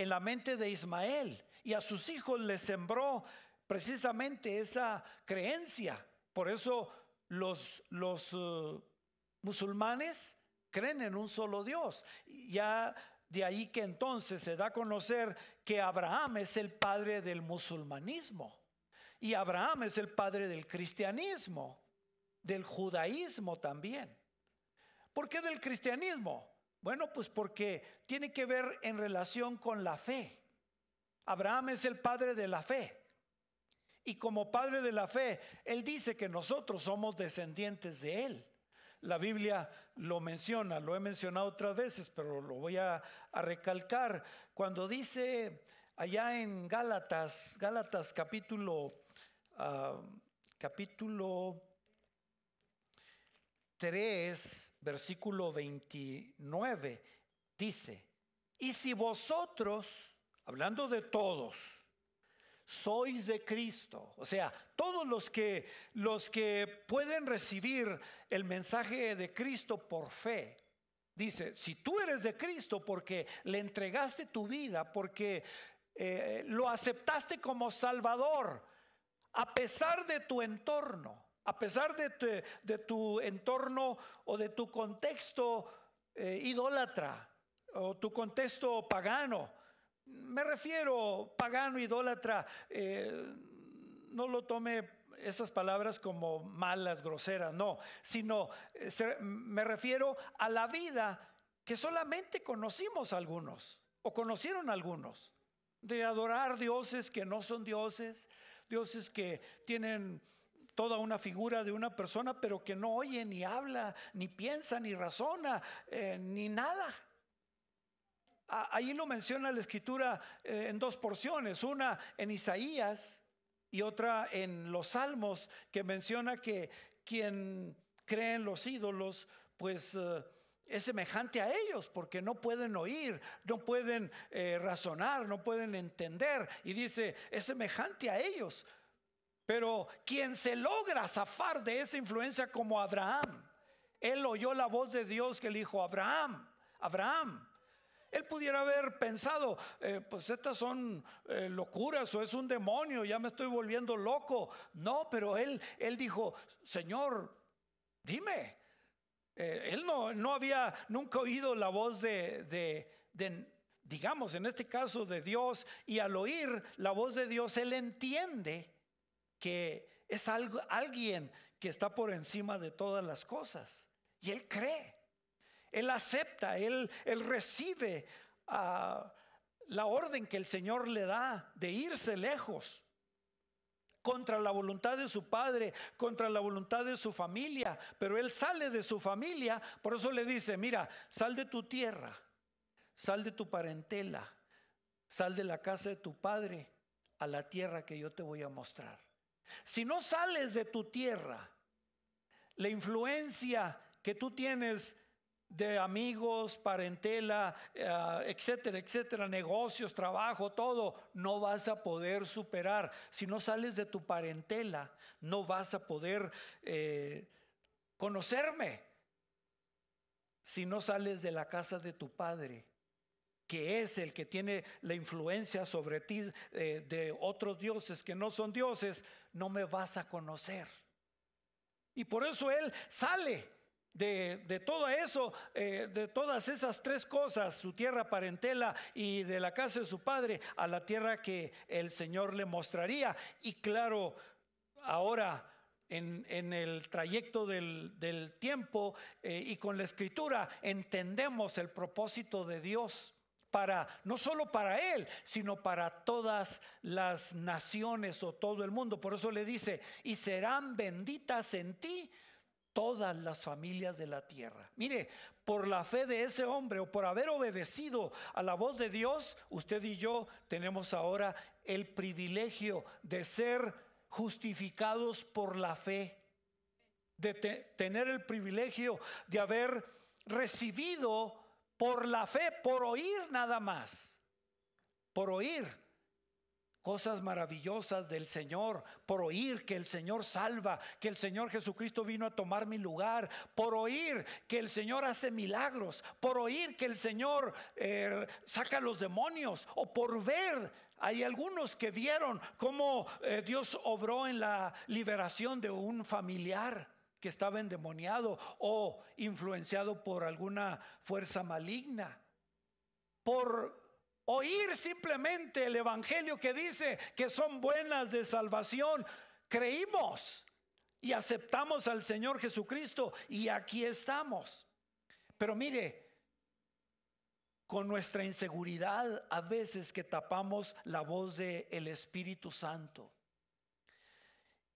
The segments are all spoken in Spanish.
en la mente de Ismael y a sus hijos le sembró precisamente esa creencia. Por eso los, los eh, musulmanes creen en un solo Dios. Ya de ahí que entonces se da a conocer que Abraham es el padre del musulmanismo y Abraham es el padre del cristianismo, del judaísmo también. ¿Por qué del cristianismo? Bueno, pues porque tiene que ver en relación con la fe. Abraham es el padre de la fe. Y como padre de la fe, él dice que nosotros somos descendientes de él. La Biblia lo menciona, lo he mencionado otras veces, pero lo voy a, recalcar. Cuando dice allá en Gálatas, Gálatas capítulo, ah, capítulo 3, versículo 29, dice, y si vosotros, hablando de todos, sois de Cristo, o sea, todos los que los que pueden recibir el mensaje de Cristo por fe, dice, si tú eres de Cristo porque le entregaste tu vida, porque eh, lo aceptaste como Salvador, a pesar de tu entorno, a pesar de tu, entorno o de tu contexto eh, idólatra o tu contexto pagano. Me refiero pagano, idólatra, eh, no lo tome esas palabras como malas, groseras, no, sino eh, me refiero a la vida que solamente conocimos algunos o conocieron algunos, de adorar dioses que no son dioses, dioses que tienen toda una figura de una persona, pero que no oye, ni habla, ni piensa, ni razona, eh, ni nada. Ahí lo menciona la escritura eh, en dos porciones, una en Isaías y otra en los Salmos, que menciona que quien cree en los ídolos, pues eh, es semejante a ellos, porque no pueden oír, no pueden razonar, no pueden entender. Y dice, es semejante a ellos, pero quien se logra zafar de esa influencia como Abraham, él oyó la voz de Dios que le dijo, Abraham, Abraham. Él pudiera haber pensado, eh, pues estas son eh, locuras o es un demonio, ya me estoy volviendo loco. No, pero él, él dijo, Señor, dime. Eh, él no, no, había nunca oído la voz de, de, digamos, en este caso de Dios, y al oír la voz de Dios, él entiende que es algo, alguien que está por encima de todas las cosas. Y él cree, él acepta, él, él recibe ah, la orden que el Señor le da de irse lejos contra la voluntad de su padre, contra la voluntad de su familia, pero él sale de su familia, por eso le dice, mira, sal de tu tierra, sal de tu parentela, sal de la casa de tu padre a la tierra que yo te voy a mostrar. Si no sales de tu tierra, la influencia que tú tienes de amigos, parentela, eh, etcétera, etcétera, negocios, trabajo, todo, no vas a poder superar. Si no sales de tu parentela, no vas a poder eh, conocerme. Si no sales de la casa de tu padre, que es el que tiene la influencia sobre ti eh, de otros dioses que no son dioses, no me vas a conocer. Y por eso Él sale de, todo eso, eh, de todas esas tres cosas, su tierra parentela y de la casa de su padre, a la tierra que el Señor le mostraría. Y claro, ahora en, el trayecto del, tiempo eh, y con la escritura entendemos el propósito de Dios para no solo para él, sino para todas las naciones o todo el mundo. Por eso le dice, "Y serán benditas en ti todas las familias de la tierra." Mire, por la fe de ese hombre o por haber obedecido a la voz de Dios, usted y yo tenemos ahora el privilegio de ser justificados por la fe de tener el privilegio de haber recibido por la fe, por oír nada más, por oír cosas maravillosas del Señor, por oír que el Señor salva, que el Señor Jesucristo vino a tomar mi lugar, por oír que el Señor hace milagros, por oír que el Señor eh, saca los demonios, o por ver, hay algunos que vieron cómo eh, Dios obró en la liberación de un familiar que estaba endemoniado o influenciado por alguna fuerza maligna, por oír simplemente el Evangelio que dice que son buenas de salvación, creímos y aceptamos al Señor Jesucristo y aquí estamos. Pero mire, con nuestra inseguridad a veces que tapamos la voz del el Espíritu Santo.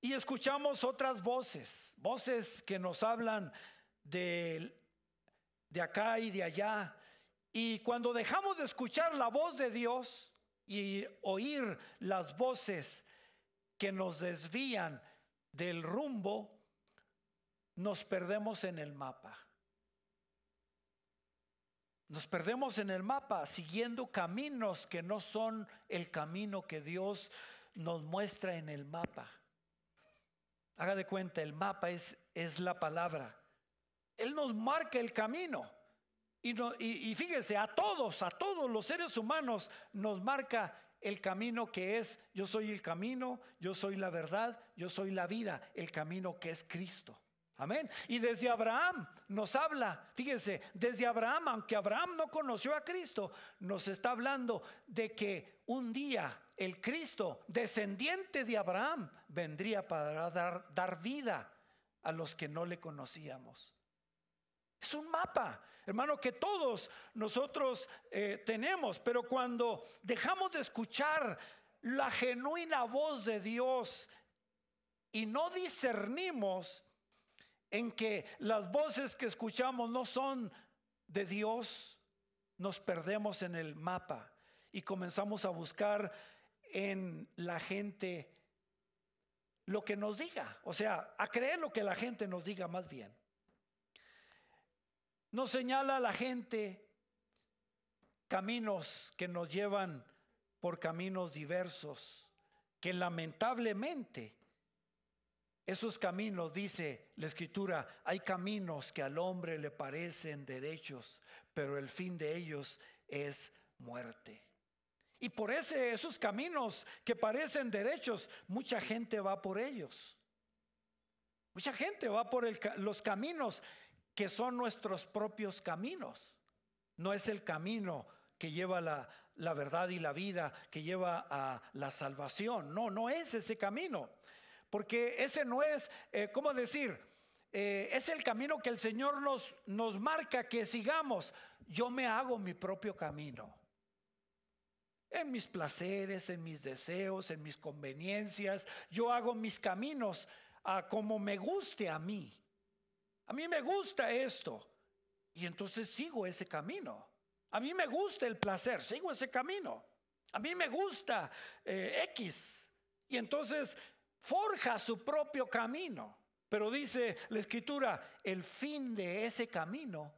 Y escuchamos otras voces, voces que nos hablan de, de acá y de allá. Y cuando dejamos de escuchar la voz de Dios y oír las voces que nos desvían del rumbo, nos perdemos en el mapa. Nos perdemos en el mapa siguiendo caminos que no son el camino que Dios nos muestra en el mapa. Haga de cuenta, el mapa es, es la palabra. Él nos marca el camino. Y, no, y, y, a todos, a todos los seres humanos nos marca el camino que es, yo soy el camino, yo soy la verdad, yo soy la vida, el camino que es Cristo. Amén. Y desde Abraham nos habla, fíjense, desde Abraham, aunque Abraham no conoció a Cristo, nos está hablando de que un día el Cristo, descendiente de Abraham, vendría para dar, vida a los que no le conocíamos. Es un mapa, hermano, que todos nosotros eh, tenemos, pero cuando dejamos de escuchar la genuina voz de Dios y no discernimos en que las voces que escuchamos no son de Dios, nos perdemos en el mapa y comenzamos a buscar en la gente lo que nos diga, o sea, a creer lo que la gente nos diga más bien. Nos señala la gente caminos que nos llevan por caminos diversos, que lamentablemente esos caminos, dice la escritura, hay caminos que al hombre le parecen derechos, pero el fin de ellos es muerte. Y por ese, esos caminos que parecen derechos, mucha gente va por ellos. Mucha gente va por los caminos que son nuestros propios caminos. No es el camino que lleva la, la verdad y la vida, que lleva a la salvación. No, no es ese camino. Porque ese no es, eh, ¿cómo decir? Eh, es el camino que el Señor nos, nos marca que sigamos. Yo me hago mi propio camino en mis placeres, en mis deseos, en mis conveniencias. Yo hago mis caminos a como me guste a mí. A mí me gusta esto. Y entonces sigo ese camino. A mí me gusta el placer, sigo ese camino. A mí me gusta eh, X. Y entonces forja su propio camino. Pero dice la escritura, el fin de ese camino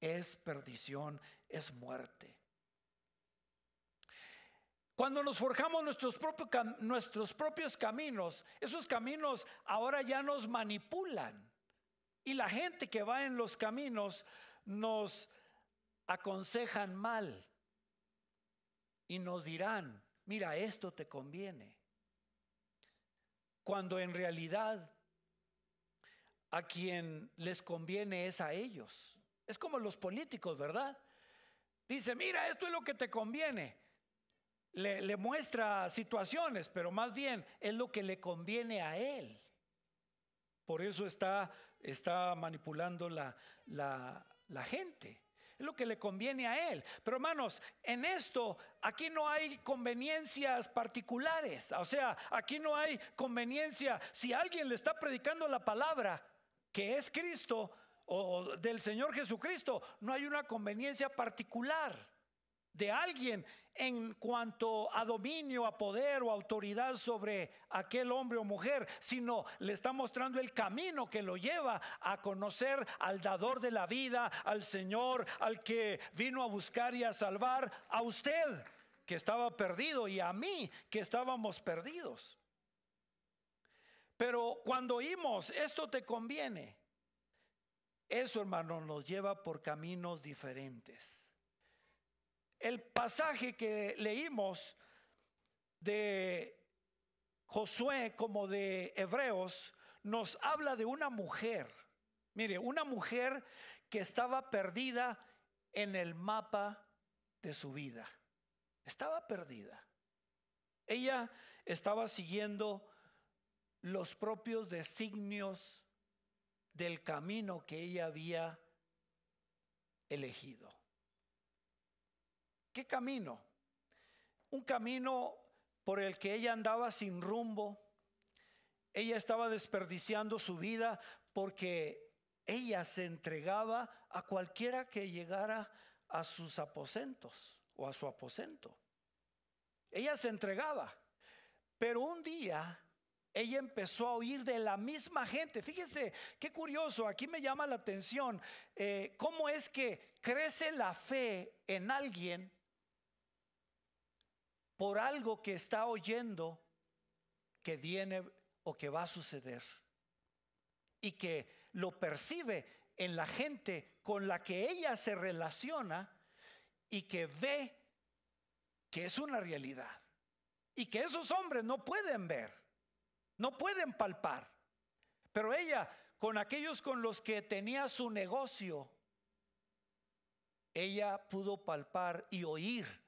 es perdición, es muerte. Cuando nos forjamos nuestros, propios, nuestros propios caminos, esos caminos ahora ya nos manipulan. Y la gente que va en los caminos nos aconsejan mal y nos dirán, mira, esto te conviene. Cuando en realidad a quien les conviene es a ellos. Es como los políticos, ¿verdad? Dice, mira, esto es lo que te conviene le, muestra situaciones, pero más bien es lo que le conviene a él. Por eso está, está manipulando la, la, la gente. Es lo que le conviene a él. Pero hermanos, en esto, aquí no hay conveniencias particulares. O sea, aquí no hay conveniencia. Si alguien le está predicando la palabra, que es Cristo, o del Señor Jesucristo, no hay una conveniencia particular de alguien en cuanto a dominio, a poder o autoridad sobre aquel hombre o mujer, sino le está mostrando el camino que lo lleva a conocer al dador de la vida, al Señor, al que vino a buscar y a salvar, a usted que estaba perdido y a mí que estábamos perdidos. Pero cuando oímos, esto te conviene, eso hermano nos lleva por caminos diferentes el pasaje que leímos de Josué como de Hebreos nos habla de una mujer. Mire, una mujer que estaba perdida en el mapa de su vida. Estaba perdida. Ella estaba siguiendo los propios designios del camino que ella había elegido. ¿Qué camino? Un camino por el que ella andaba sin rumbo. Ella estaba desperdiciando su vida porque ella se entregaba a cualquiera que llegara a sus aposentos o a su aposento. Ella se entregaba. Pero un día ella empezó a oír de la misma gente. Fíjense, qué curioso, aquí me llama la atención eh, cómo es que crece la fe en alguien por algo que está oyendo que viene o que va a suceder y que lo percibe en la gente con la que ella se relaciona y que ve que es una realidad y que esos hombres no pueden ver, no pueden palpar. Pero ella, con aquellos con los que tenía su negocio, ella pudo palpar y oír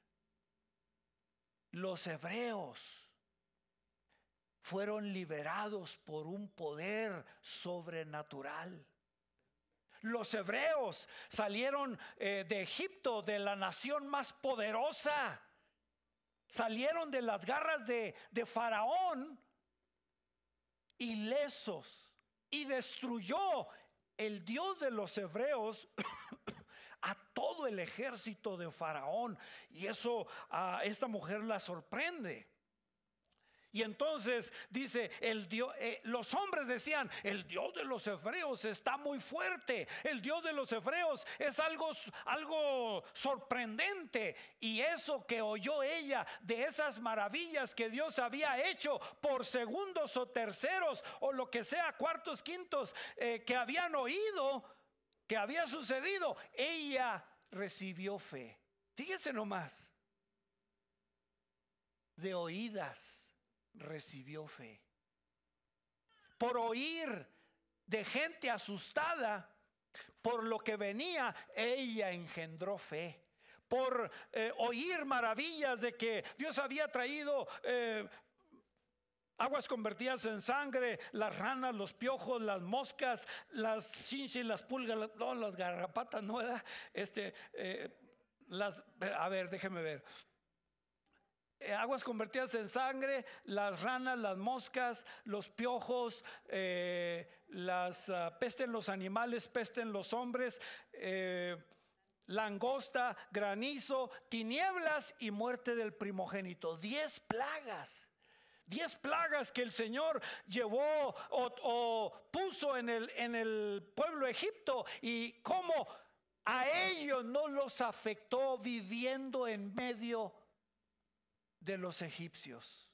los hebreos fueron liberados por un poder sobrenatural. Los hebreos salieron eh, de Egipto, de la nación más poderosa. Salieron de las garras de, de Faraón ilesos y destruyó el Dios de los hebreos a todo el ejército de Faraón. Y eso a esta mujer la sorprende. Y entonces dice, el Dios, eh, los hombres decían, el Dios de los hebreos está muy fuerte, el Dios de los hebreos es algo, algo sorprendente. Y eso que oyó ella de esas maravillas que Dios había hecho por segundos o terceros o lo que sea, cuartos, quintos, eh, que habían oído, que había sucedido, ella recibió fe. Fíjese nomás. De oídas recibió fe. Por oír de gente asustada por lo que venía, ella engendró fe por eh, oír maravillas de que Dios había traído eh, Aguas convertidas en sangre, las ranas, los piojos, las moscas, las chinches, las pulgas, las, no, las garrapatas, no era este, eh, las, a ver, déjeme ver. Eh, aguas convertidas en sangre, las ranas, las moscas, los piojos, eh, las ah, pesten los animales, pesten los hombres, langosta, granizo, tinieblas y muerte del primogénito. Diez plagas Diez plagas que el Señor llevó o, puso en el, en el pueblo Egipto y cómo a ellos no los afectó viviendo en medio de los egipcios.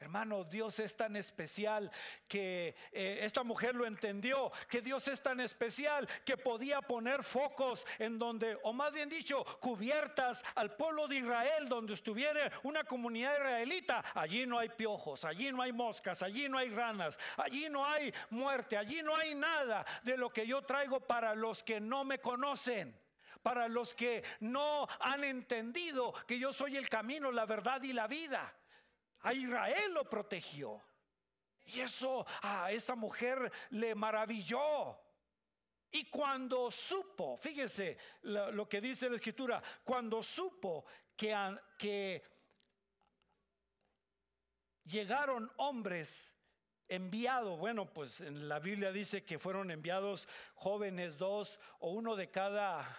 Hermano, Dios es tan especial que eh, esta mujer lo entendió, que Dios es tan especial que podía poner focos en donde, o más bien dicho, cubiertas al pueblo de Israel, donde estuviera una comunidad israelita. Allí no hay piojos, allí no hay moscas, allí no hay ranas, allí no hay muerte, allí no hay nada de lo que yo traigo para los que no me conocen. Para los que no han entendido que yo soy el camino, la verdad y la vida a Israel lo protegió. Y eso a esa mujer le maravilló. Y cuando supo, fíjese lo, que dice la escritura, cuando supo que, que llegaron hombres enviados, bueno, pues en la Biblia dice que fueron enviados jóvenes dos o uno de cada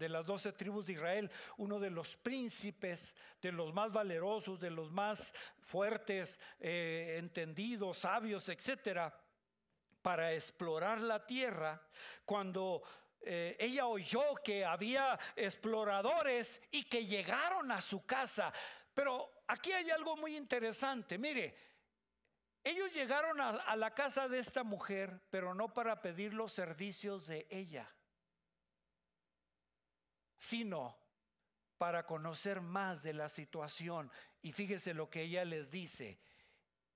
de las doce tribus de Israel, uno de los príncipes, de los más valerosos, de los más fuertes, eh, entendidos, sabios, etcétera, para explorar la tierra, cuando eh, ella oyó que había exploradores y que llegaron a su casa. Pero aquí hay algo muy interesante, mire, ellos llegaron a la casa de esta mujer, pero no para pedir los servicios de ella sino para conocer más de la situación. Y fíjese lo que ella les dice,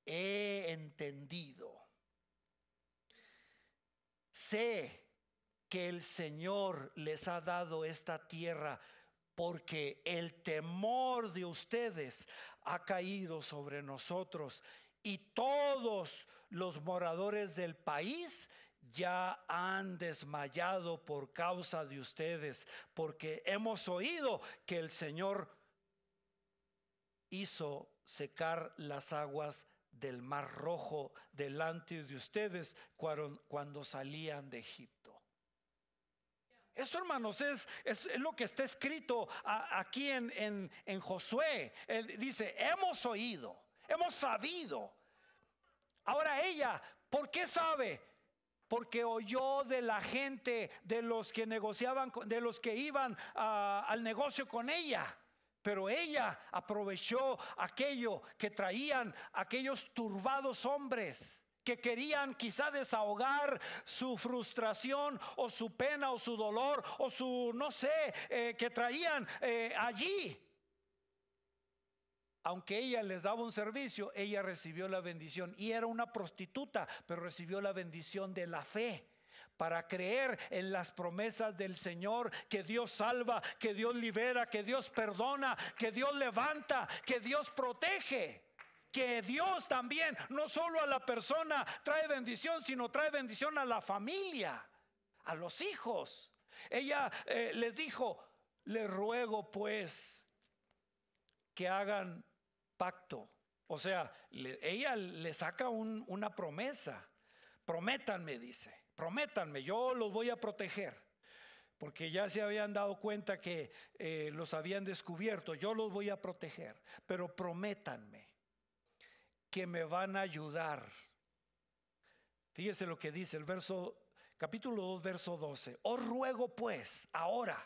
he entendido, sé que el Señor les ha dado esta tierra porque el temor de ustedes ha caído sobre nosotros y todos los moradores del país ya han desmayado por causa de ustedes, porque hemos oído que el Señor hizo secar las aguas del mar rojo delante de ustedes cuando, salían de Egipto. Eso, hermanos, es, es, lo que está escrito aquí en, en Josué. Él dice, hemos oído, hemos sabido. Ahora ella, ¿por qué sabe? porque oyó de la gente, de los que negociaban, de los que iban al negocio con ella. Pero ella aprovechó aquello que traían aquellos turbados hombres que querían quizá desahogar su frustración o su pena o su dolor o su, no sé, eh, que traían eh, allí aunque ella les daba un servicio, ella recibió la bendición. Y era una prostituta, pero recibió la bendición de la fe para creer en las promesas del Señor, que Dios salva, que Dios libera, que Dios perdona, que Dios levanta, que Dios protege. Que Dios también, no solo a la persona, trae bendición, sino trae bendición a la familia, a los hijos. Ella eh, les dijo, les ruego pues que hagan Acto, O sea, ella le saca una promesa. Prométanme, dice, prométanme, yo los voy a proteger. Porque ya se habían dado cuenta que eh, los habían descubierto, yo los voy a proteger. Pero prométanme que me van a ayudar. Fíjese lo que dice el verso, capítulo 2, verso 12. Os ruego pues, ahora,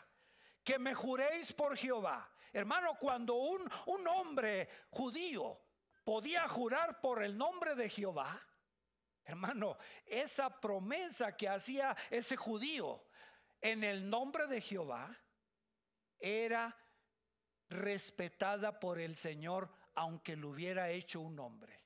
que me juréis por Jehová Hermano, cuando un, hombre judío podía jurar por el nombre de Jehová, hermano, esa promesa que hacía ese judío en el nombre de Jehová era respetada por el Señor aunque lo hubiera hecho un hombre.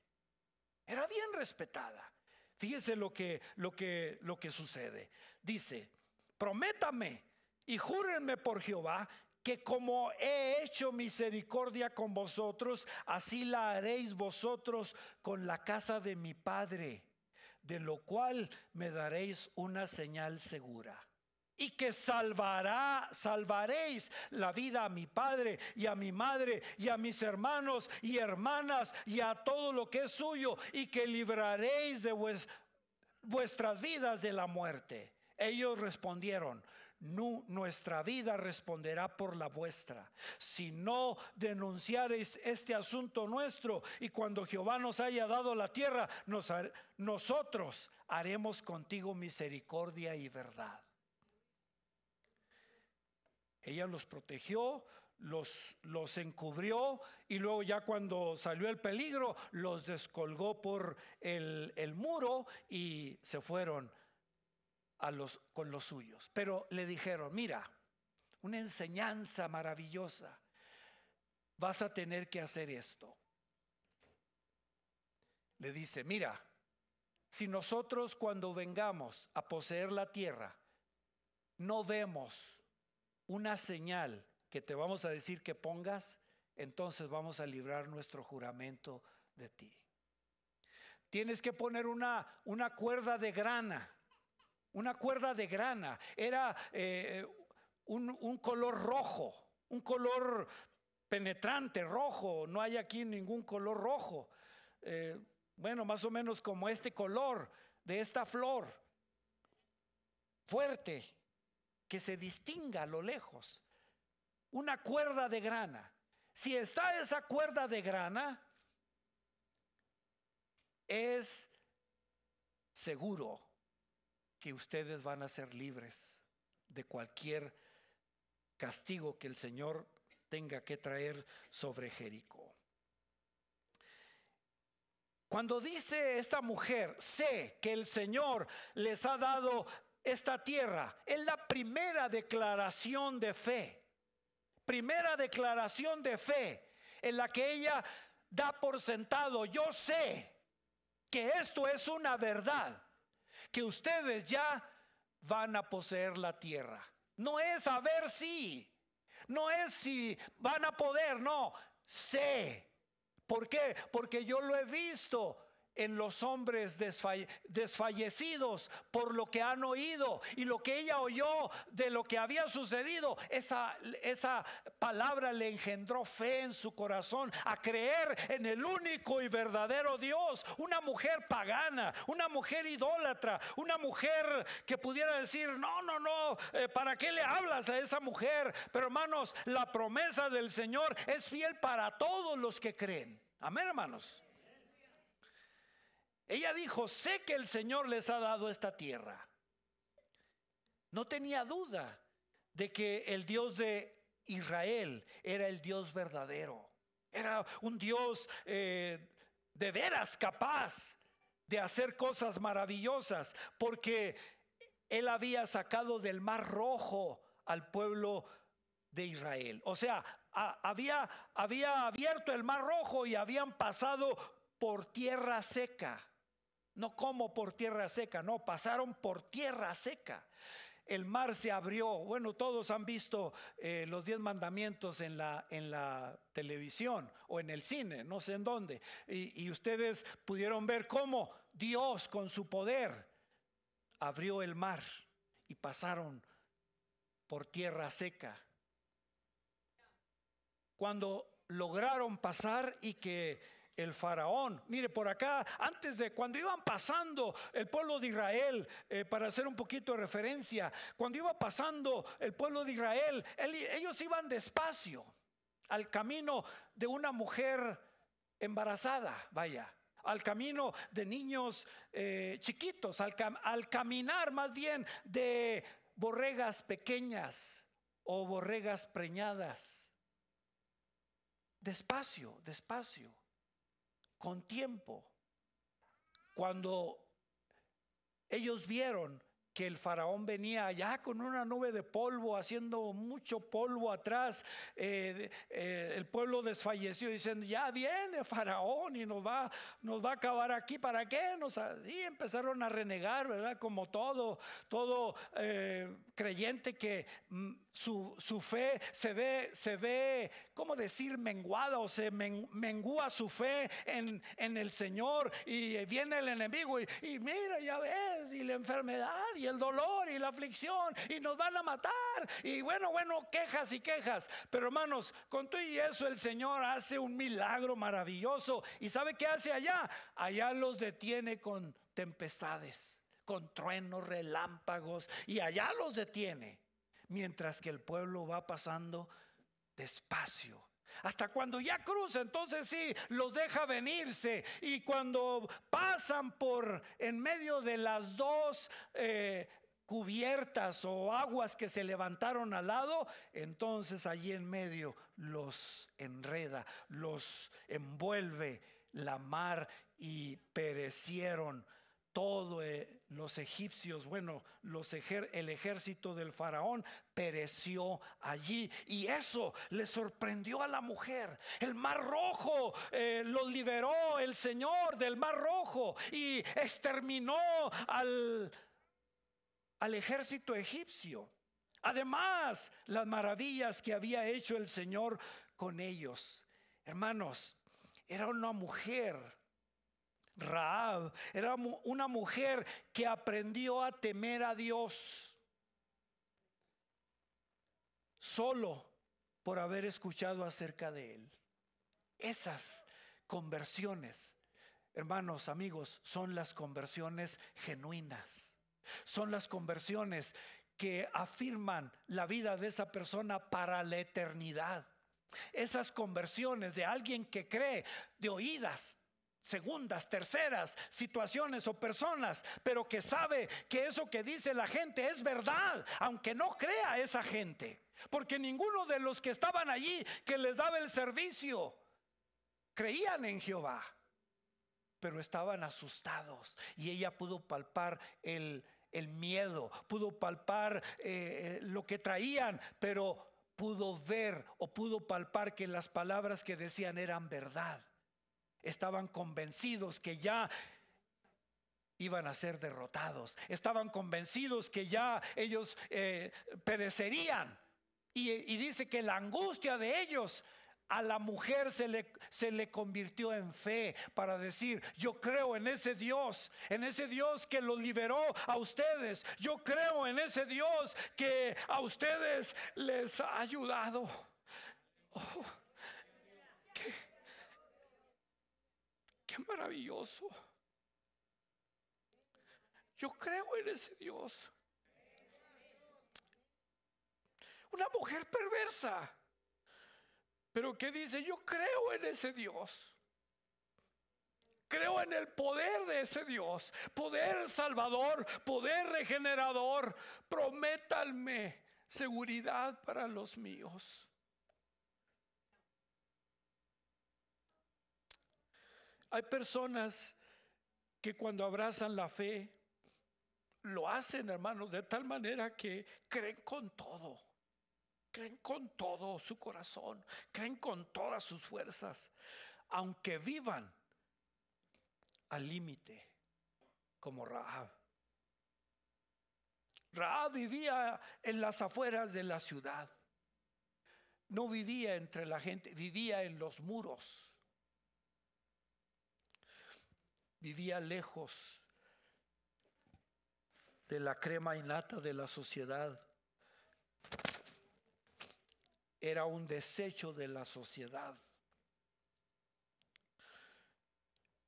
Era bien respetada. Fíjese lo que, lo que, lo que sucede. Dice, prométame y júrenme por Jehová que como he hecho misericordia con vosotros, así la haréis vosotros con la casa de mi Padre, de lo cual me daréis una señal segura. Y que salvará, salvaréis la vida a mi padre y a mi madre y a mis hermanos y hermanas y a todo lo que es suyo y que libraréis de vuestras vidas de la muerte. Ellos respondieron, nuestra vida responderá por la vuestra. Si no denunciareis este asunto nuestro y cuando Jehová nos haya dado la tierra, nosotros haremos contigo misericordia y verdad. Ella los protegió, los, los, encubrió y luego ya cuando salió el peligro los descolgó por el, el muro y se fueron con los suyos. Pero le dijeron, mira, una enseñanza maravillosa, vas a tener que hacer esto. Le dice, mira, si nosotros cuando vengamos a poseer la tierra, no vemos una señal que te vamos a decir que pongas, entonces vamos a librar nuestro juramento de ti. Tienes que poner una, una cuerda de grana una cuerda de grana, era eh, un, color rojo, un color penetrante, rojo, no hay aquí ningún color rojo. Eh, bueno, más o menos como este color de esta flor, fuerte, que se distinga a lo lejos. Una cuerda de grana. Si está esa cuerda de grana, es seguro que ustedes van a ser libres de cualquier castigo que el Señor tenga que traer sobre Jericó. Cuando dice esta mujer, sé que el Señor les ha dado esta tierra, es la primera declaración de fe, primera declaración de fe en la que ella da por sentado, yo sé que esto es una verdad que ustedes ya van a poseer la tierra. No es a ver si, no es si van a poder, no, sé. ¿Por qué? Porque yo lo he visto, en los hombres desfallecidos por lo que han oído y lo que ella oyó de lo que había sucedido. Esa, esa palabra le engendró fe en su corazón a creer en el único y verdadero Dios. Una mujer pagana, una mujer idólatra, una mujer que pudiera decir, no, no, no, eh, ¿para qué le hablas a esa mujer? Pero hermanos, la promesa del Señor es fiel para todos los que creen. Amén, hermanos. Ella dijo, sé que el Señor les ha dado esta tierra. No tenía duda de que el Dios de Israel era el Dios verdadero. Era un Dios eh, de veras capaz de hacer cosas maravillosas, porque él había sacado del mar rojo al pueblo de Israel. O sea, había abierto el mar rojo y habían pasado por tierra seca. No como por tierra seca, no, pasaron por tierra seca. El mar se abrió. Bueno, todos han visto eh, los diez mandamientos en la, en la televisión o en el cine, no sé en dónde. Y, y ustedes pudieron ver cómo Dios con su poder abrió el mar y pasaron por tierra seca. Cuando lograron pasar y que el faraón. Mire, por acá, antes de cuando iban pasando el pueblo de Israel, eh, para hacer un poquito de referencia, cuando iba pasando el pueblo de Israel, ellos iban despacio al camino de una mujer embarazada, vaya, al camino de niños eh, chiquitos, al, al caminar más bien de borregas pequeñas o borregas preñadas. Despacio, despacio con tiempo. Cuando ellos vieron que el faraón venía allá con una nube de polvo, haciendo mucho polvo atrás, eh, eh, el pueblo desfalleció diciendo, ya viene faraón y nos va, nos va a acabar aquí, ¿para qué? y empezaron a renegar, ¿verdad? Como todo, todo eh, creyente que mm, su, su, fe se ve, se ve ¿cómo decir menguada? O se mengúa su fe en, el Señor y viene el enemigo y, mira, ya ves, y la enfermedad y el dolor y la aflicción y nos van a matar. Y bueno, bueno, quejas y quejas. Pero hermanos, con tú y eso el Señor hace un milagro maravilloso. ¿Y sabe qué hace allá? Allá los detiene con tempestades, con truenos, relámpagos, y allá los detiene. Mientras que el pueblo va pasando despacio. Hasta cuando ya cruza, entonces sí, los deja venirse. Y cuando pasan por en medio de las dos eh, cubiertas o aguas que se levantaron al lado, entonces allí en medio los enreda, los envuelve la mar y perecieron todos eh, los egipcios, bueno, los el ejército del faraón pereció allí. Y eso le sorprendió a la mujer. El mar rojo eh, lo liberó el Señor del mar rojo y exterminó al, al ejército egipcio. Además, las maravillas que había hecho el Señor con ellos. Hermanos, era una mujer Raab era una mujer que aprendió a temer a Dios solo por haber escuchado acerca de Él. Esas conversiones, hermanos, amigos, son las conversiones genuinas. Son las conversiones que afirman la vida de esa persona para la eternidad. Esas conversiones de alguien que cree de oídas, segundas, terceras situaciones o personas, pero que sabe que eso que dice la gente es verdad, aunque no crea esa gente. Porque ninguno de los que estaban allí que les daba el servicio creían en Jehová, pero estaban asustados y ella pudo palpar el, miedo, pudo palpar eh, eh, lo que traían, pero pudo ver o pudo palpar que las palabras que decían eran verdad estaban convencidos que ya iban a ser derrotados, estaban convencidos que ya ellos eh, perecerían. Y, dice que la angustia de ellos a la mujer se le, se le convirtió en fe para decir, yo creo en ese Dios, en ese Dios que los liberó a ustedes, yo creo en ese Dios que a ustedes les ha ayudado. Oh. maravilloso. Yo creo en ese Dios. Una mujer perversa. Pero que dice? Yo creo en ese Dios. Creo en el poder de ese Dios. Poder salvador, poder regenerador. Prométame seguridad para los míos. Hay personas que cuando abrazan la fe, lo hacen, hermanos, de tal manera que creen con todo. Creen con todo su corazón, creen con todas sus fuerzas, aunque vivan al límite, como Rahab. Raab vivía en las afueras de la ciudad, no vivía entre la gente, vivía en los muros vivía lejos de la crema innata de la sociedad. Era un desecho de la sociedad.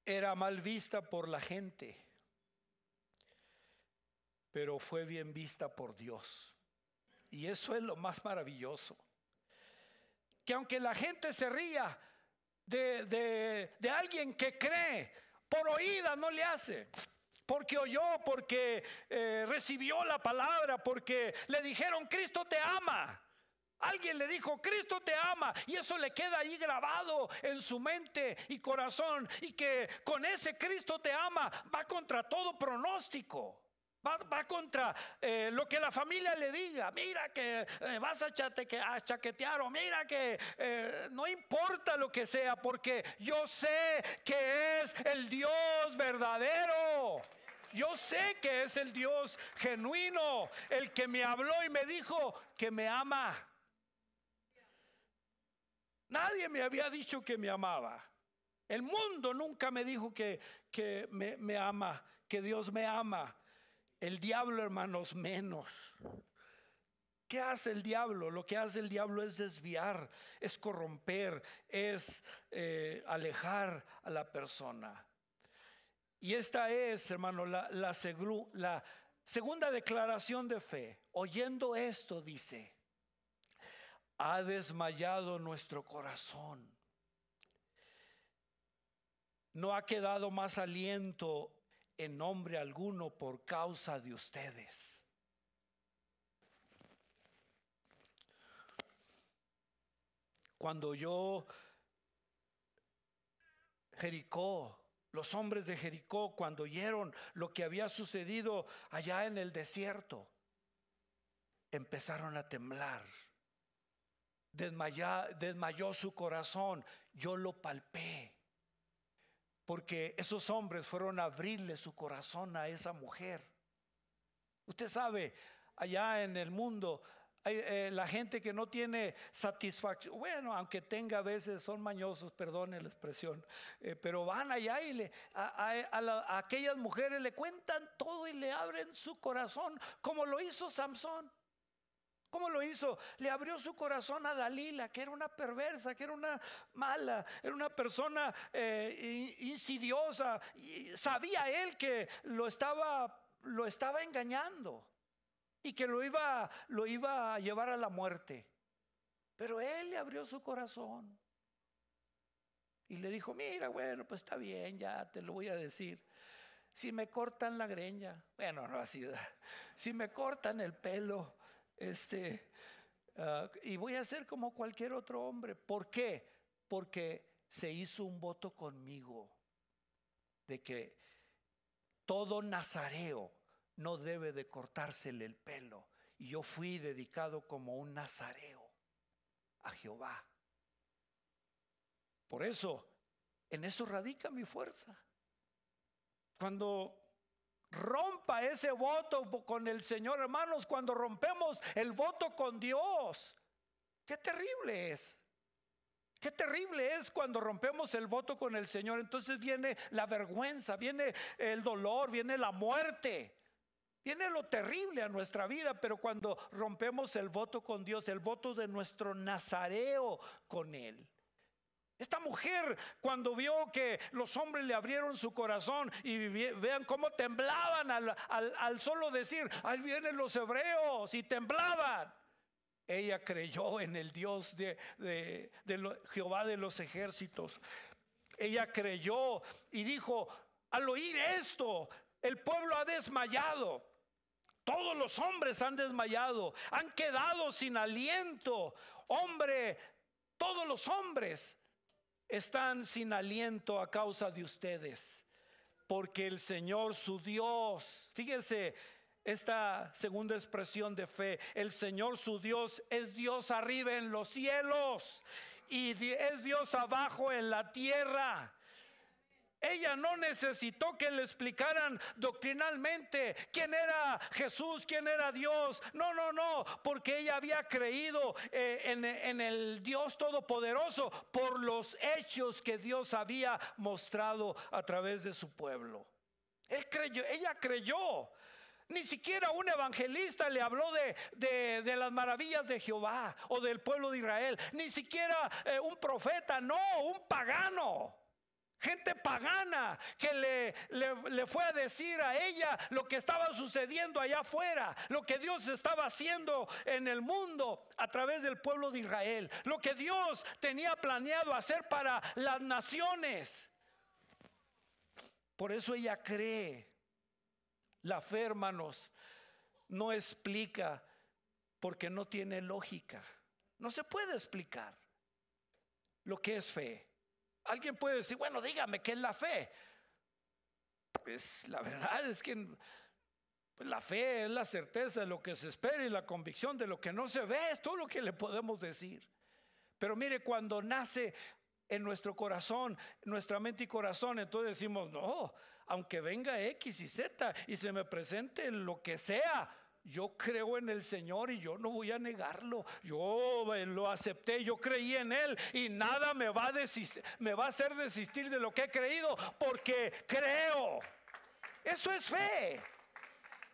Era mal vista por la gente, pero fue bien vista por Dios. Y eso es lo más maravilloso. Que aunque la gente se ría de, de alguien que cree, por oída no le hace. Porque oyó, porque eh, recibió la palabra, porque le dijeron, Cristo te ama. Alguien le dijo, Cristo te ama. Y eso le queda ahí grabado en su mente y corazón. Y que con ese Cristo te ama va contra todo pronóstico. Va, contra eh, lo que la familia le diga. Mira que eh, vas a, que chaquetear o mira que eh, no importa lo que sea porque yo sé que es el Dios verdadero. Yo sé que es el Dios genuino, el que me habló y me dijo que me ama. Nadie me había dicho que me amaba. El mundo nunca me dijo que, me ama, que Dios me ama. El diablo, hermanos, menos. ¿Qué hace el diablo? Lo que hace el diablo es desviar, es corromper, es eh, alejar a la persona. Y esta es, hermano, la, la segunda declaración de fe. Oyendo esto, dice, ha desmayado nuestro corazón. No ha quedado más aliento en nombre alguno por causa de ustedes. Cuando yo, Jericó, los hombres de Jericó, cuando oyeron lo que había sucedido allá en el desierto, empezaron a temblar. Desmayó, desmayó su corazón, yo lo palpé porque esos hombres fueron a abrirle su corazón a esa mujer. Usted sabe, allá en el mundo, hay, eh, la gente que no tiene satisfacción, bueno, aunque tenga a veces, son mañosos, perdone la expresión, eh, pero van allá y le, a, aquellas mujeres le cuentan todo y le abren su corazón, como lo hizo Samson. ¿Cómo lo hizo? Le abrió su corazón a Dalila, que era una perversa, que era una mala, era una persona eh, insidiosa. sabía él que lo estaba, lo estaba engañando y que lo iba, lo iba a llevar a la muerte. Pero él le abrió su corazón y le dijo, mira, bueno, pues está bien, ya te lo voy a decir. Si me cortan la greña, bueno, no ha sido. Si me cortan el pelo, este, ah, y voy a ser como cualquier otro hombre. ¿Por qué? Porque se hizo un voto conmigo de que todo nazareo no debe de cortársele el pelo. Y yo fui dedicado como un nazareo a Jehová. Por eso, en eso radica mi fuerza. Cuando Rompa ese voto con el Señor, hermanos, cuando rompemos el voto con Dios. Qué terrible es. Qué terrible es cuando rompemos el voto con el Señor. Entonces viene la vergüenza, viene el dolor, viene la muerte. Viene lo terrible a nuestra vida, pero cuando rompemos el voto con Dios, el voto de nuestro nazareo con Él. Esta mujer, cuando vio que los hombres le abrieron su corazón y vean cómo temblaban al, solo decir, ahí vienen los hebreos y temblaban. Ella creyó en el Dios de, Jehová de los ejércitos. Ella creyó y dijo, al oír esto, el pueblo ha desmayado. Todos los hombres han desmayado, han quedado sin aliento. Hombre, todos los hombres están sin aliento a causa de ustedes, porque el Señor su Dios, fíjense esta segunda expresión de fe, el Señor su Dios es Dios arriba en los cielos y es Dios abajo en la tierra. Ella no necesitó que le explicaran doctrinalmente quién era Jesús, quién era Dios. No, no, no, porque ella había creído eh, en, el Dios Todopoderoso por los hechos que Dios había mostrado a través de su pueblo. Él creyó, ella creyó. Ni siquiera un evangelista le habló de, las maravillas de Jehová o del pueblo de Israel. Ni siquiera eh, un profeta, no, un pagano. Gente pagana que le, le, fue a decir a ella lo que estaba sucediendo allá afuera, lo que Dios estaba haciendo en el mundo a través del pueblo de Israel, lo que Dios tenía planeado hacer para las naciones. Por eso ella cree. La fe, hermanos, no explica porque no tiene lógica. No se puede explicar lo que es fe. Alguien puede decir, bueno, dígame, ¿qué es la fe? Pues la verdad es que pues, la fe es la certeza de lo que se espera y la convicción de lo que no se ve, es todo lo que le podemos decir. Pero mire, cuando nace en nuestro corazón, nuestra mente y corazón. Entonces decimos, no, aunque venga X y Z y se me presente lo que sea, yo creo en el Señor y yo no voy a negarlo. Yo eh, lo acepté, yo creí en Él y nada me va a, me va a hacer desistir de lo que he creído porque creo. Eso es fe.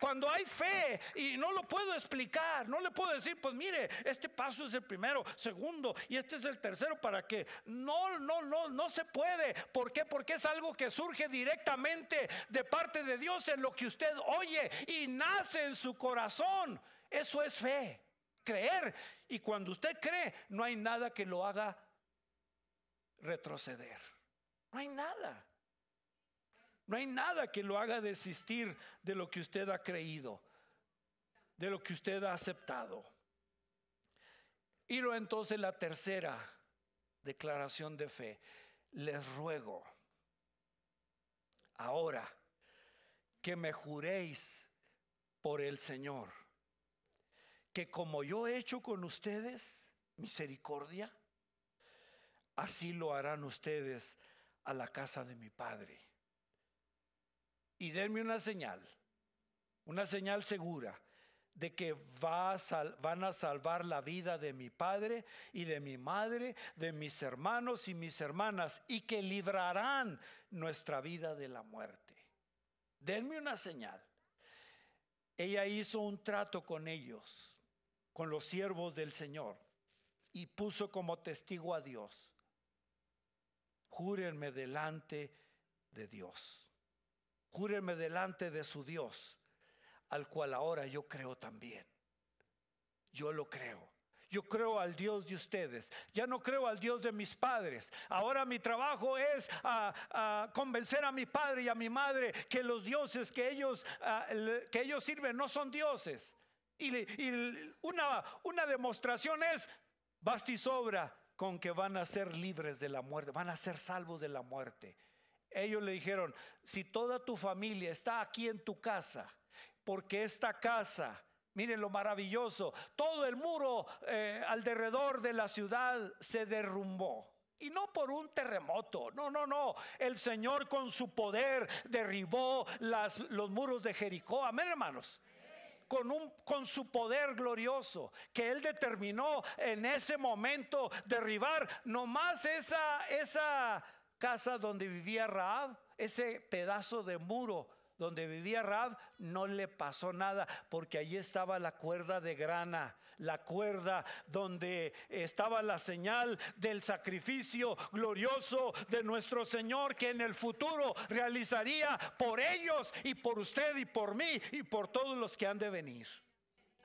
Cuando hay fe y no lo puedo explicar, no le puedo decir, pues mire, este paso es el primero, segundo y este es el tercero para que no, no, no, no se puede. ¿Por qué? Porque es algo que surge directamente de parte de Dios en lo que usted oye y nace en su corazón. Eso es fe, creer. Y cuando usted cree, no hay nada que lo haga retroceder. No hay nada. No hay nada que lo haga desistir de lo que usted ha creído, de lo que usted ha aceptado. Y luego entonces la tercera declaración de fe. Les ruego ahora que me juréis por el Señor, que como yo he hecho con ustedes misericordia, así lo harán ustedes a la casa de mi Padre y denme una señal, una señal segura de que van a salvar la vida de mi padre y de mi madre, de mis hermanos y mis hermanas, y que librarán nuestra vida de la muerte. Denme una señal. Ella hizo un trato con ellos, con los siervos del Señor, y puso como testigo a Dios. Júrenme delante de Dios. Júrenme delante de su Dios, al cual ahora yo creo también. Yo lo creo. Yo creo al Dios de ustedes. Ya no creo al Dios de mis padres. Ahora mi trabajo es a, ah, ah, convencer a mi padre y a mi madre que los dioses que ellos, ah, que ellos sirven no son dioses. Y, una, una, demostración es, basta y sobra con que van a ser libres de la muerte, van a ser salvos de la muerte. Ellos le dijeron, si toda tu familia está aquí en tu casa, porque esta casa, miren lo maravilloso, todo el muro eh, alrededor de la ciudad se derrumbó. Y no por un terremoto, no, no, no. El Señor con su poder derribó las, los muros de Jericó. Amén, hermanos. Con, un, con, su poder glorioso que él determinó en ese momento derribar nomás esa, esa casa donde vivía Raab, ese pedazo de muro donde vivía Raab, no le pasó nada, porque allí estaba la cuerda de grana, la cuerda donde estaba la señal del sacrificio glorioso de nuestro Señor, que en el futuro realizaría por ellos y por usted y por mí y por todos los que han de venir.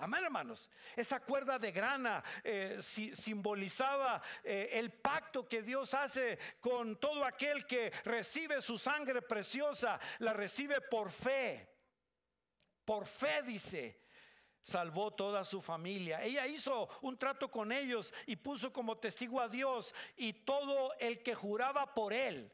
Amén, hermanos. Esa cuerda de grana eh, simbolizaba eh, el pacto que Dios hace con todo aquel que recibe su sangre preciosa, la recibe por fe. Por fe, dice, salvó toda su familia. Ella hizo un trato con ellos y puso como testigo a Dios y todo el que juraba por él.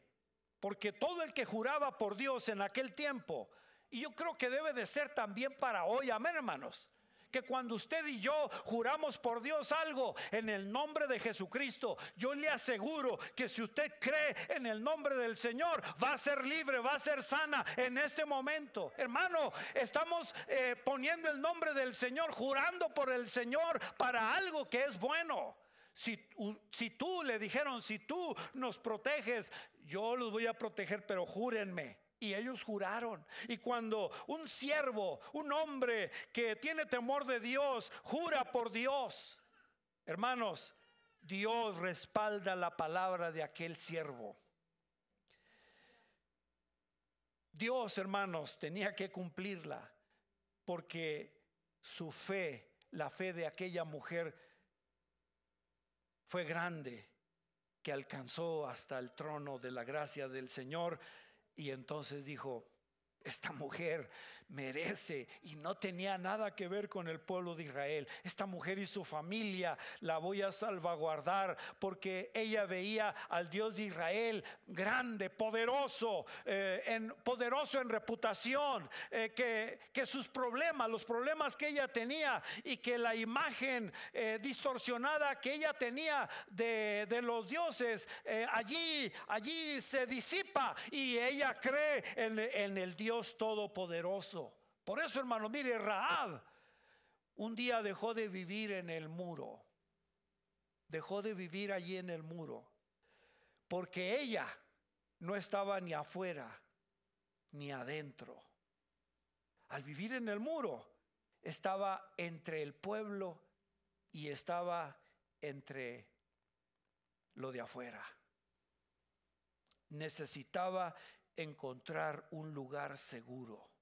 Porque todo el que juraba por Dios en aquel tiempo, y yo creo que debe de ser también para hoy, amén, hermanos que cuando usted y yo juramos por Dios algo en el nombre de Jesucristo, yo le aseguro que si usted cree en el nombre del Señor, va a ser libre, va a ser sana en este momento. Hermano, estamos eh, poniendo el nombre del Señor, jurando por el Señor para algo que es bueno. Si, si tú le dijeron, si tú nos proteges, yo los voy a proteger, pero júrenme y ellos juraron. Y cuando un siervo, un hombre que tiene temor de Dios, jura por Dios, hermanos, Dios respalda la palabra de aquel siervo. Dios, hermanos, tenía que cumplirla porque su fe, la fe de aquella mujer, fue grande que alcanzó hasta el trono de la gracia del Señor y entonces dijo, esta mujer merece y no tenía nada que ver con el pueblo de Israel. Esta mujer y su familia la voy a salvaguardar porque ella veía al Dios de Israel grande, poderoso, eh, en, poderoso en reputación, eh, que, que, sus problemas, los problemas que ella tenía y que la imagen eh, distorsionada que ella tenía de, los dioses, allí, allí se disipa y ella cree en el Dios todopoderoso. Por eso, hermano, mire, Raab un día dejó de vivir en el muro. Dejó de vivir allí en el muro. Porque ella no estaba ni afuera ni adentro. Al vivir en el muro, estaba entre el pueblo y estaba entre lo de afuera. Necesitaba encontrar un lugar seguro.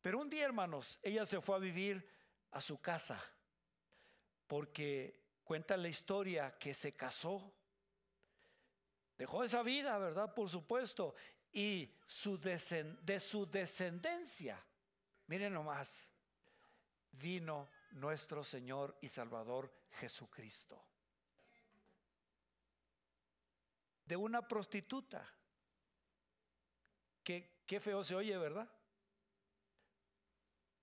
Pero un día, hermanos, ella se fue a vivir a su casa, porque cuenta la historia que se casó. Dejó esa vida, ¿verdad? Por supuesto. Y de su descendencia, miren nomás, vino nuestro Señor y Salvador Jesucristo. De una prostituta. Qué, qué feo se oye, ¿verdad?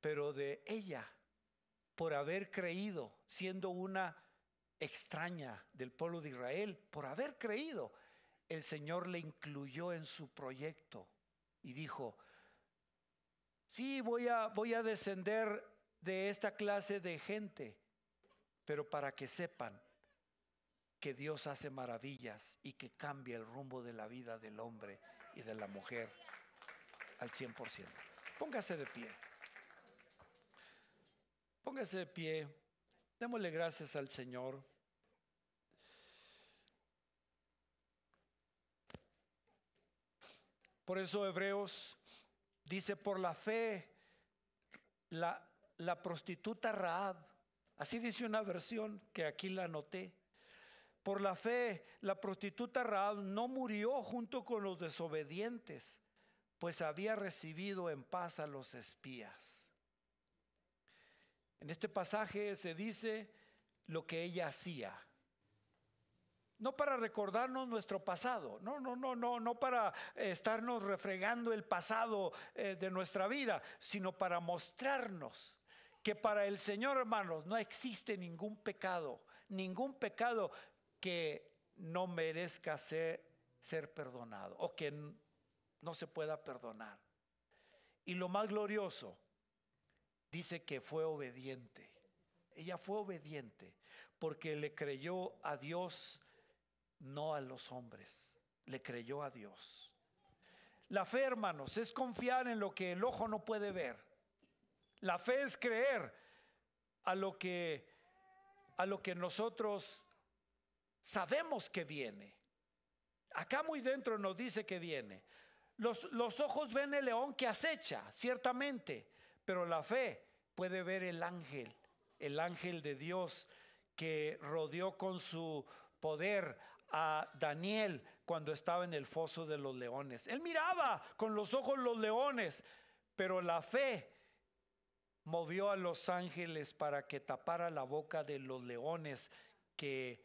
pero de ella, por haber creído, siendo una extraña del pueblo de Israel, por haber creído, el Señor le incluyó en su proyecto y dijo, sí, voy a, voy a descender de esta clase de gente, pero para que sepan que Dios hace maravillas y que cambia el rumbo de la vida del hombre y de la mujer al 100%. Póngase de pie. Póngase de pie, démosle gracias al Señor. Por eso Hebreos dice, por la fe, la, la prostituta Raab, así dice una versión que aquí la anoté, por la fe, la prostituta Raab no murió junto con los desobedientes, pues había recibido en paz a los espías. En este pasaje se dice lo que ella hacía. No para recordarnos nuestro pasado, no, no, no, no, no para estarnos refregando el pasado eh, de nuestra vida, sino para mostrarnos que para el Señor, hermanos, no existe ningún pecado, ningún pecado que no merezca ser, ser perdonado o que no se pueda perdonar. Y lo más glorioso dice que fue obediente. Ella fue obediente porque le creyó a Dios, no a los hombres. Le creyó a Dios. La fe, hermanos, es confiar en lo que el ojo no puede ver. La fe es creer a lo que a lo que nosotros sabemos que viene. Acá muy dentro nos dice que viene. Los, los ojos ven el león que acecha, ciertamente, pero la fe puede ver el ángel, el ángel de Dios que rodeó con su poder a Daniel cuando estaba en el foso de los leones. Él miraba con los ojos los leones, pero la fe movió a los ángeles para que tapara la boca de los leones que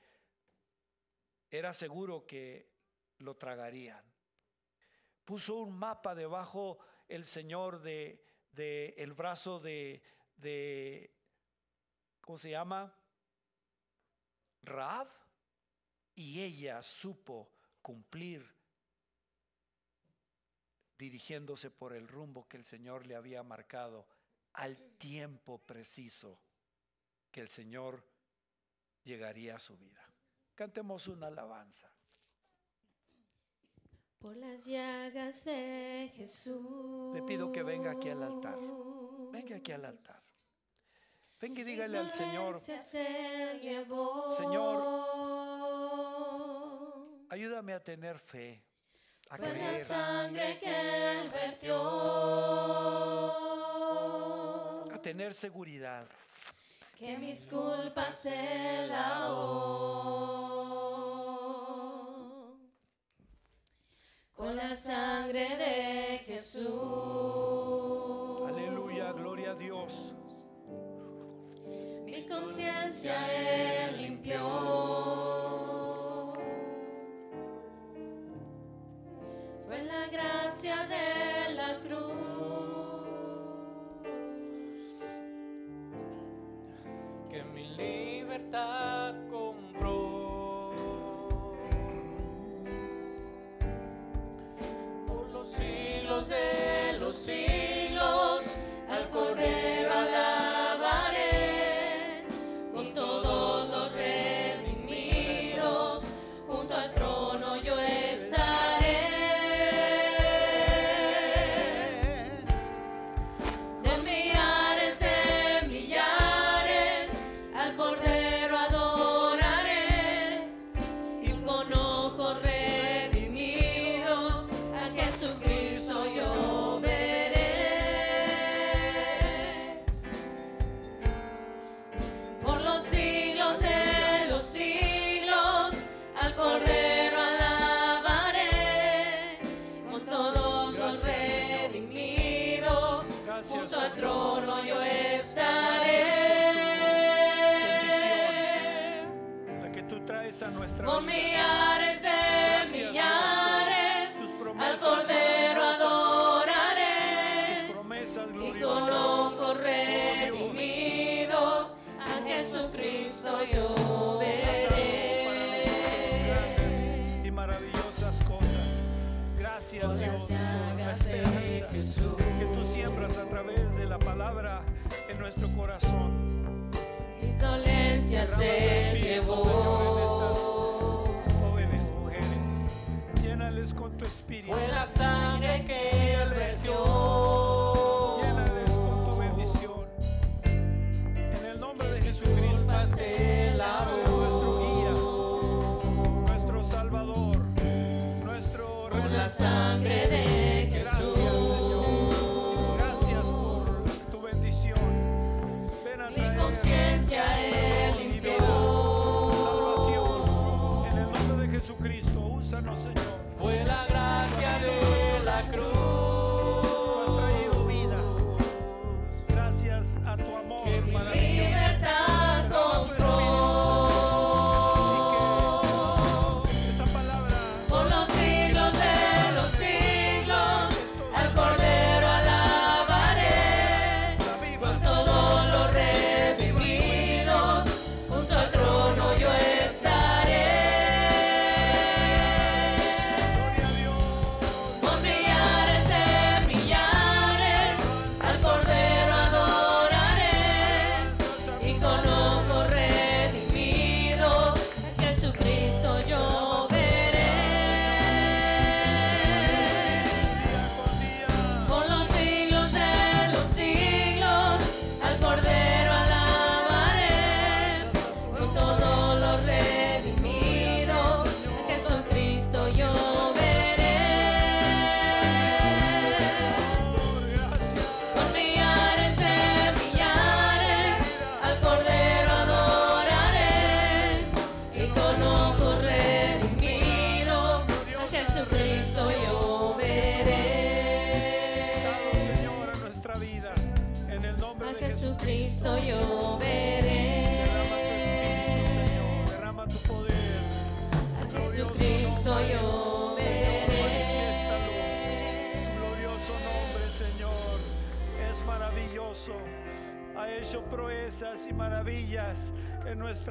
era seguro que lo tragarían. Puso un mapa debajo el Señor de, el brazo de de, ¿cómo se llama? Raab. Y ella supo cumplir dirigiéndose por el rumbo que el Señor le había marcado al tiempo preciso que el Señor llegaría a su vida. Cantemos una alabanza. Por las llagas de Jesús. Le pido que venga aquí al altar. Venga aquí al altar. Venga y dígale al Señor, Señor, ayúdame a tener fe, a La sangre que él vertió. A tener seguridad. Que mis culpas se lavó. Con la sangre de Jesús. Aleluya, gloria a Dios conciencia él limpió.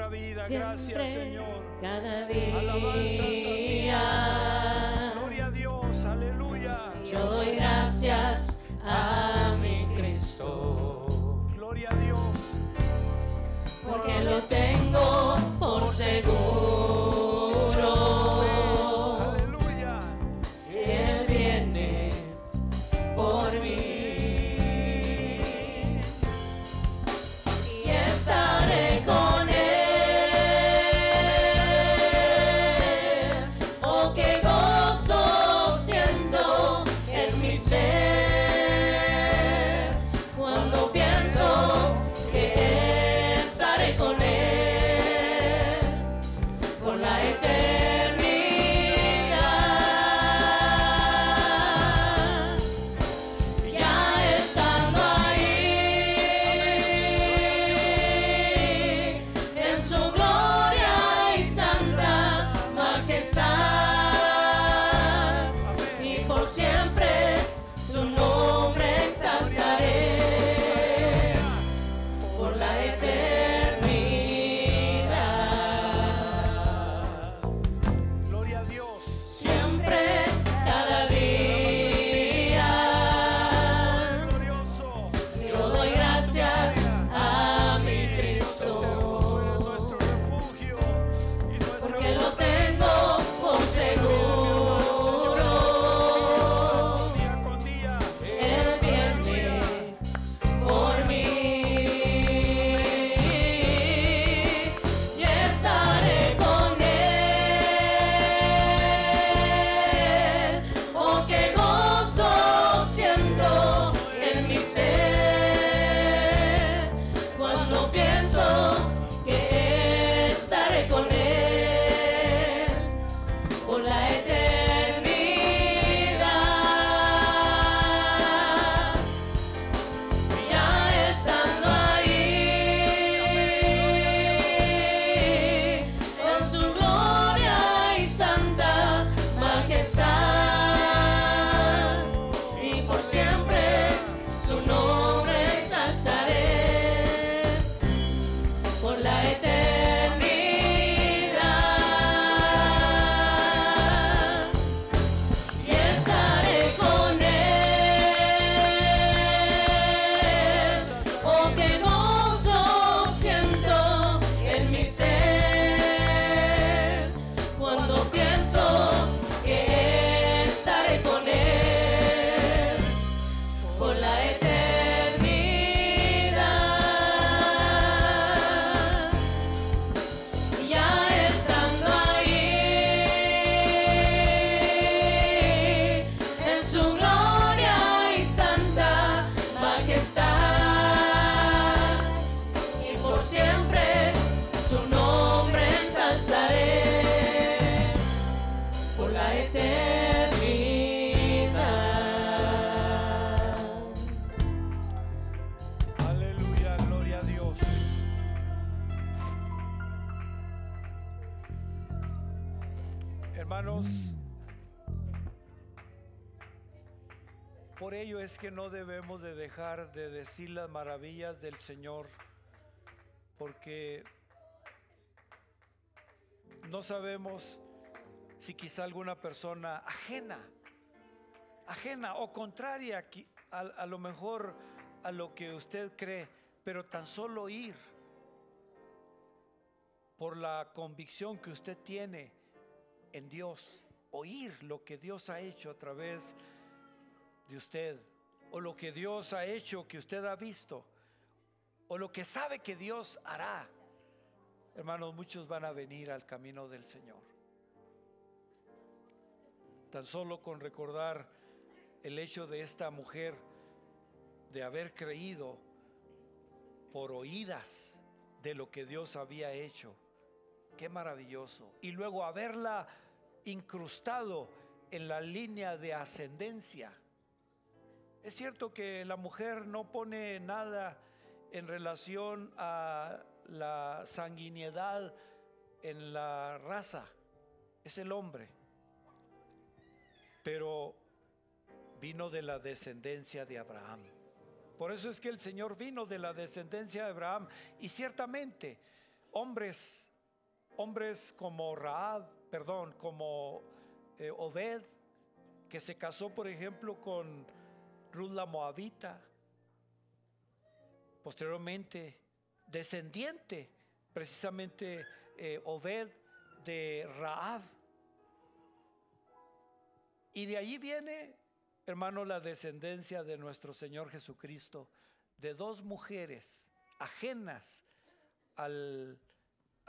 vida. Gracias, Señor. Cada día. a Gloria a Dios. Aleluya. Yo doy gracias a mi Cristo. Gloria a Dios. Porque lo tengo. Hermanos, por ello es que no debemos de dejar de decir las maravillas del Señor, porque no sabemos si quizá alguna persona ajena, ajena o contraria a, a, lo mejor a lo que usted cree, pero tan solo ir por la convicción que usted tiene en Dios, oír lo que Dios ha hecho a través de usted, o lo que Dios ha hecho que usted ha visto, o lo que sabe que Dios hará. Hermanos, muchos van a venir al camino del Señor. Tan solo con recordar el hecho de esta mujer de haber creído por oídas de lo que Dios había hecho qué maravilloso. Y luego haberla incrustado en la línea de ascendencia. Es cierto que la mujer no pone nada en relación a la sanguinidad en la raza, es el hombre, pero vino de la descendencia de Abraham. Por eso es que el Señor vino de la descendencia de Abraham y ciertamente hombres hombres como Raab, perdón, como eh, Obed, que se casó, por ejemplo, con Ruth la Moabita, posteriormente descendiente, precisamente eh, Obed de Raab. Y de allí viene, hermano, la descendencia de nuestro Señor Jesucristo, de dos mujeres ajenas al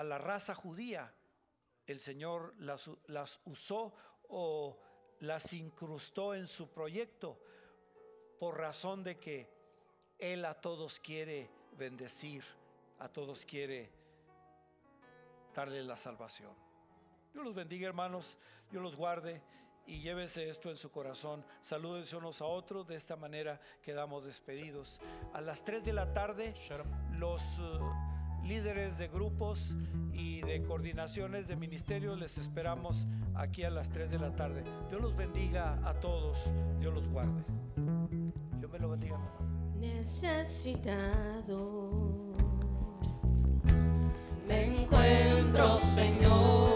a la raza judía, el Señor las, las usó o las incrustó en su proyecto por razón de que Él a todos quiere bendecir, a todos quiere darle la salvación. Dios los bendiga hermanos, Dios los guarde y llévese esto en su corazón. Salúdense unos a otros, de esta manera quedamos despedidos. A las 3 de la tarde los... Uh, líderes de grupos y de coordinaciones de ministerios. Les esperamos aquí a las 3 de la tarde. Dios los bendiga a todos. Dios los guarde. Dios me lo bendiga. Necesitado. Me encuentro, Señor.